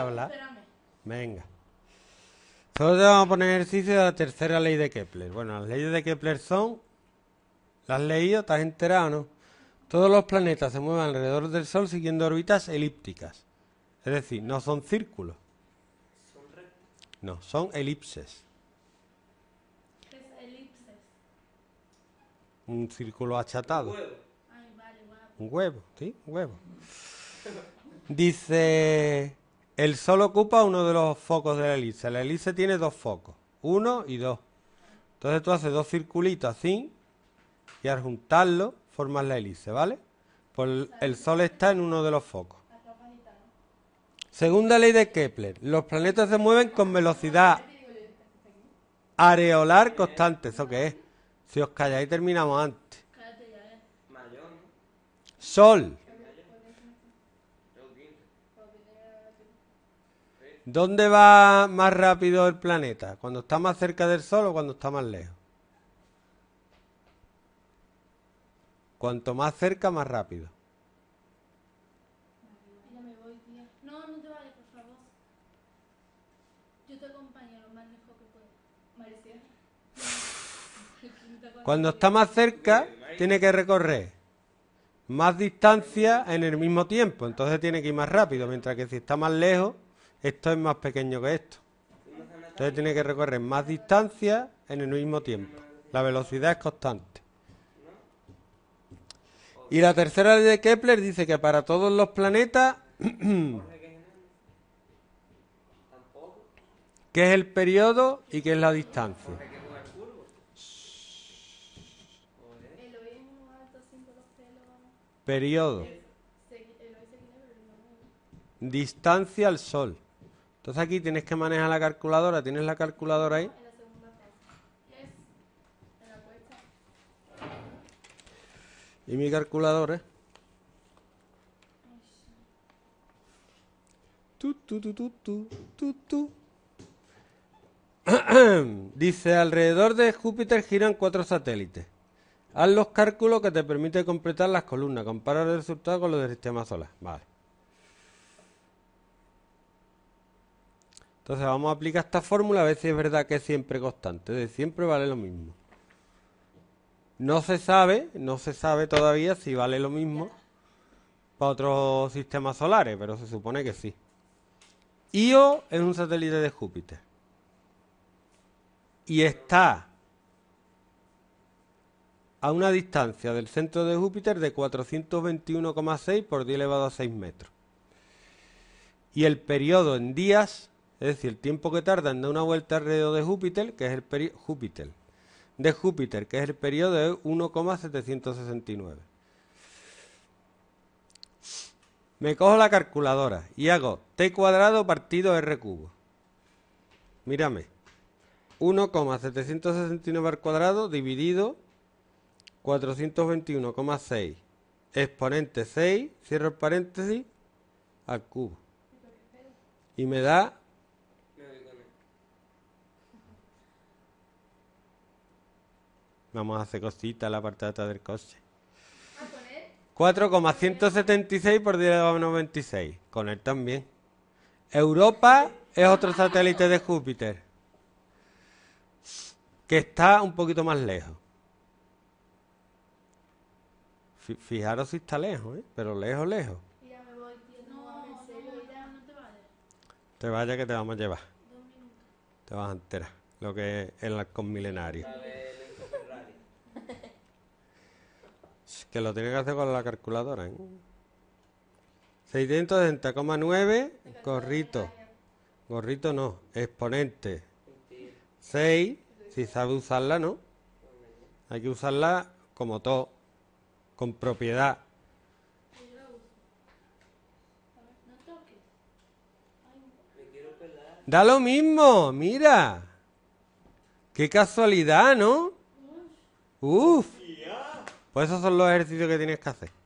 hablar. Venga. te vamos a poner ejercicio de la tercera ley de Kepler. Bueno, las leyes de Kepler son. ¿Las has leído? ¿Estás enterado no? Todos los planetas se mueven alrededor del Sol siguiendo órbitas elípticas. Es decir, no son círculos. No, son elipses. es elipses? Un círculo achatado. Un huevo. Un huevo, sí, un huevo. Dice. El Sol ocupa uno de los focos de la elipse. La elipse tiene dos focos, uno y dos. Entonces tú haces dos circulitos así y al juntarlo formas la elipse, ¿vale? Pues el Sol está en uno de los focos. Segunda ley de Kepler. Los planetas se mueven con velocidad areolar constante. ¿Eso qué es? Si os calláis terminamos antes. Sol. ¿Dónde va más rápido el planeta? ¿Cuando está más cerca del Sol o cuando está más lejos? Cuanto más cerca, más rápido. Cuando está más cerca, tiene que recorrer más distancia en el mismo tiempo, entonces tiene que ir más rápido, mientras que si está más lejos, esto es más pequeño que esto. Entonces tiene que recorrer más distancia en el mismo tiempo. La velocidad es constante. Y la tercera ley de Kepler dice que para todos los planetas, ¿Qué es el periodo y qué es la distancia. Periodo. Distancia al Sol. Entonces aquí tienes que manejar la calculadora. ¿Tienes la calculadora ahí? Y mi calculadora. ¿eh? Tu, Dice, alrededor de Júpiter giran cuatro satélites. Haz los cálculos que te permite completar las columnas. Comparar el resultado con los del sistema solar. Vale. Entonces vamos a aplicar esta fórmula a ver si es verdad que es siempre constante. De siempre vale lo mismo. No se sabe, no se sabe todavía si vale lo mismo para otros sistemas solares, pero se supone que sí. Io es un satélite de Júpiter. Y está a una distancia del centro de Júpiter de 421,6 por 10 elevado a 6 metros. Y el periodo en días es decir, el tiempo que tarda en dar una vuelta alrededor de Júpiter, que es el periodo Júpiter, de Júpiter, que es el periodo de 1,769. Me cojo la calculadora y hago t cuadrado partido r cubo. Mírame. 1,769 al cuadrado dividido 421,6 exponente 6, cierro el paréntesis, al cubo. Y me da Vamos a hacer cositas la parte de atrás del coche. 4,176 por 96. Con él también. Europa es otro satélite de Júpiter. Que está un poquito más lejos. Fijaros si está lejos, ¿eh? pero lejos, lejos. me voy, no, no, te vayas. Te vayas que te vamos a llevar. Te vas a enterar lo que es el con milenario. Que lo tiene que hacer con la calculadora. ¿eh? Gorrito. Gorrito no. Exponente. 6. Si sabe usarla, ¿no? Hay que usarla como todo. Con propiedad. Da lo mismo, mira. Qué casualidad, ¿no? Uf. Pues esos son los ejercicios que tienes que hacer.